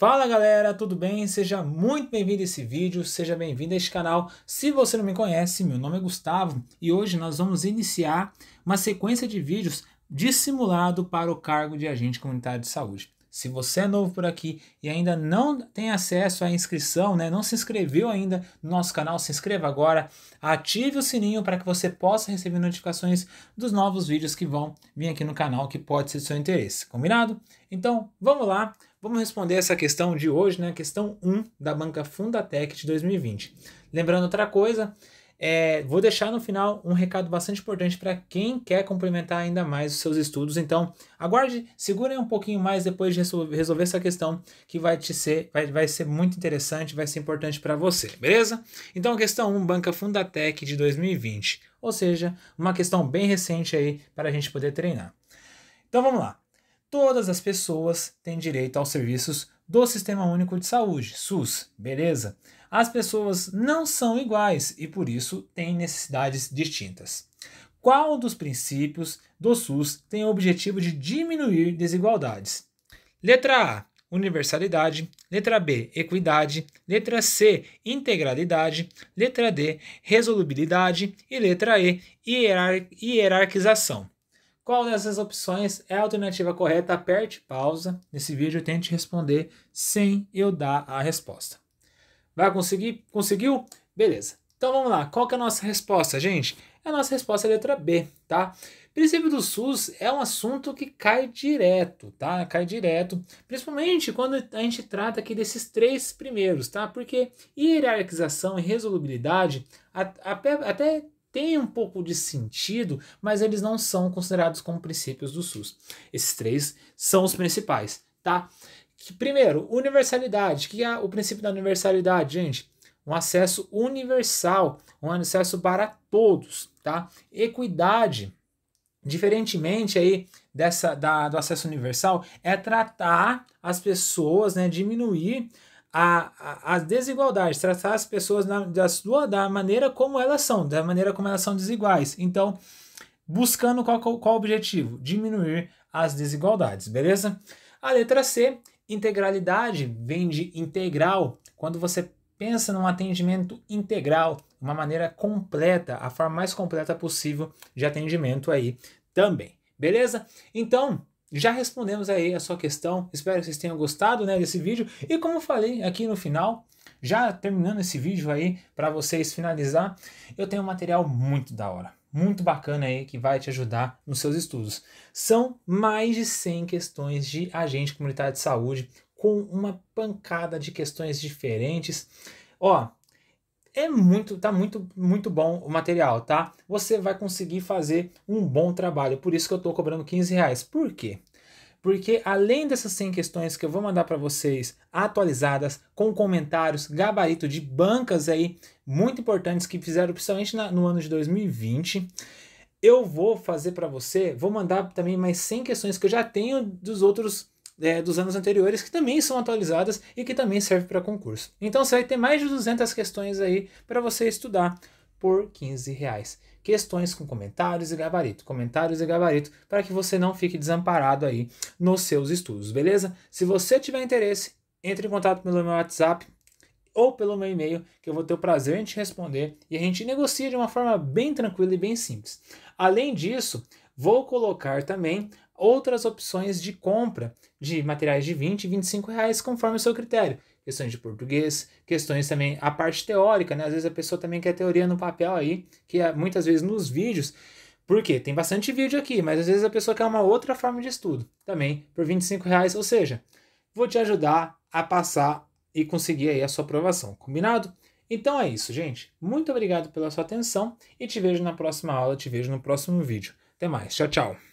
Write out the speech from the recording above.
Fala galera, tudo bem? Seja muito bem-vindo a esse vídeo, seja bem-vindo a este canal. Se você não me conhece, meu nome é Gustavo e hoje nós vamos iniciar uma sequência de vídeos de simulado para o cargo de agente comunitário de saúde. Se você é novo por aqui e ainda não tem acesso à inscrição, né, não se inscreveu ainda no nosso canal, se inscreva agora, ative o sininho para que você possa receber notificações dos novos vídeos que vão vir aqui no canal que pode ser do seu interesse. Combinado? Então, vamos lá. Vamos responder essa questão de hoje, né? Questão 1 da banca Fundatec de 2020. Lembrando outra coisa, é, vou deixar no final um recado bastante importante para quem quer complementar ainda mais os seus estudos. Então, aguarde, segure um pouquinho mais depois de resolver essa questão, que vai te ser, vai, vai ser muito interessante, vai ser importante para você, beleza? Então, questão 1, Banca Fundatec de 2020. Ou seja, uma questão bem recente aí para a gente poder treinar. Então vamos lá todas as pessoas têm direito aos serviços do Sistema Único de Saúde, SUS, beleza? As pessoas não são iguais e por isso têm necessidades distintas. Qual dos princípios do SUS tem o objetivo de diminuir desigualdades? Letra A, universalidade. Letra B, equidade. Letra C, integralidade. Letra D, resolubilidade. E letra E, hierar hierarquização. Qual dessas opções é a alternativa correta? Aperte pausa nesse vídeo e tente responder sem eu dar a resposta. Vai conseguir? Conseguiu? Beleza. Então vamos lá. Qual que é a nossa resposta, gente? É a nossa resposta é a letra B, tá? Princípio do SUS é um assunto que cai direto, tá? Cai direto, principalmente quando a gente trata aqui desses três primeiros, tá? Porque hierarquização e resolubilidade até, até têm um pouco de sentido, mas eles não são considerados como princípios do SUS. Esses três são os principais, tá? Que, primeiro, universalidade. O que é o princípio da universalidade, gente? Um acesso universal, um acesso para todos, tá? Equidade, diferentemente aí dessa da, do acesso universal, é tratar as pessoas, né, diminuir a, a, as desigualdades, tratar as pessoas na, da, sua, da maneira como elas são, da maneira como elas são desiguais. Então, buscando qual, qual, qual objetivo? Diminuir as desigualdades, beleza? A letra C, integralidade, vem de integral. Quando você pensa num atendimento integral, uma maneira completa, a forma mais completa possível de atendimento aí também, beleza? Então, já respondemos aí a sua questão. Espero que vocês tenham gostado né, desse vídeo. E como falei aqui no final, já terminando esse vídeo aí, para vocês finalizar, eu tenho um material muito da hora, muito bacana aí, que vai te ajudar nos seus estudos. São mais de 100 questões de agente comunitário de saúde, com uma pancada de questões diferentes. Ó, é muito, tá muito, muito bom o material, tá? Você vai conseguir fazer um bom trabalho. Por isso que eu estou cobrando 15 reais. Por quê? Porque além dessas 100 questões que eu vou mandar para vocês atualizadas, com comentários, gabarito de bancas aí, muito importantes que fizeram principalmente na, no ano de 2020, eu vou fazer para você, vou mandar também mais 100 questões que eu já tenho dos outros é, dos anos anteriores que também são atualizadas e que também servem para concurso. Então você vai ter mais de 200 questões aí para você estudar por 15 reais. Questões com comentários e gabarito, comentários e gabarito, para que você não fique desamparado aí nos seus estudos, beleza? Se você tiver interesse, entre em contato pelo meu WhatsApp ou pelo meu e-mail, que eu vou ter o prazer em te responder e a gente negocia de uma forma bem tranquila e bem simples. Além disso, vou colocar também outras opções de compra de materiais de 20 e 25 reais, conforme o seu critério. Questões de português, questões também a parte teórica, né? Às vezes a pessoa também quer teoria no papel aí, que é, muitas vezes nos vídeos. Por quê? Tem bastante vídeo aqui, mas às vezes a pessoa quer uma outra forma de estudo, também por 25 reais, ou seja, vou te ajudar a passar e conseguir aí a sua aprovação, combinado? Então é isso, gente. Muito obrigado pela sua atenção e te vejo na próxima aula, te vejo no próximo vídeo. Até mais, tchau, tchau.